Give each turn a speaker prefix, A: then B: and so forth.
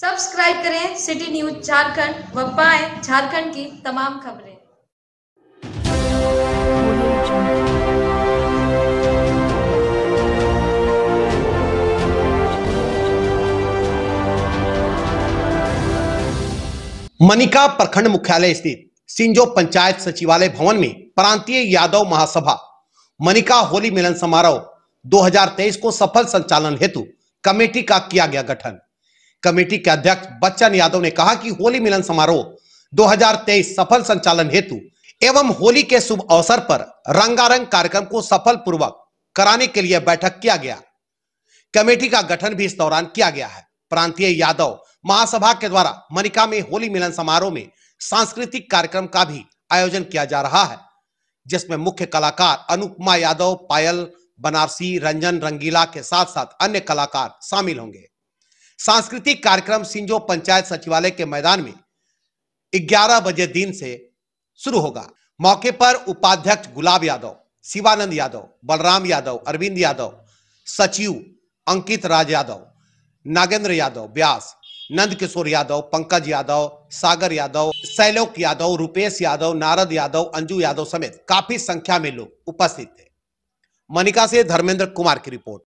A: subscribe करें city news Jharkhand व पाए झारखंड की तमाम खबरें मनिका प्रखंड मुख्यालय स्थित सिंजो पंचायत सचिवालय भवन में प्रांतीय यादव महासभा मनिका होली मिलन समारोह 2023 को सफल संचालन हेतु कमेटी का किया गया गठन कमेटी के अध्यक्ष बच्चन यादव ने कहा कि होली मिलन समारोह 2023 सफल संचालन हेतु एवं होली के शुभ अवसर पर रंगारंग कार्यक्रम को सफल पूर्वक कराने के लिए बैठक किया गया कमेटी का गठन भी इस दौरान किया गया है प्रांतीय यादव महासभा के द्वारा मनिका में होली मिलन समारोह में सांस्कृतिक कार्यक्रम का भी आयोजन किया जा रहा है जिसमें मुख्य कलाकार अनुपमा यादव पायल बनारसी रंजन रंगीला के साथ साथ अन्य कलाकार शामिल होंगे सांस्कृतिक कार्यक्रम सिंजो पंचायत सचिवालय के मैदान में 11 बजे दिन से शुरू होगा मौके पर उपाध्यक्ष गुलाब यादव शिवानंद यादव बलराम यादव अरविंद यादव सचिव अंकित राज यादव नागेंद्र यादव व्यास नंद किशोर यादव पंकज यादव सागर यादव शैलोक यादव रुपेश यादव नारद यादव अंजू यादव समेत काफी संख्या में लोग उपस्थित थे मनिका से धर्मेंद्र कुमार की रिपोर्ट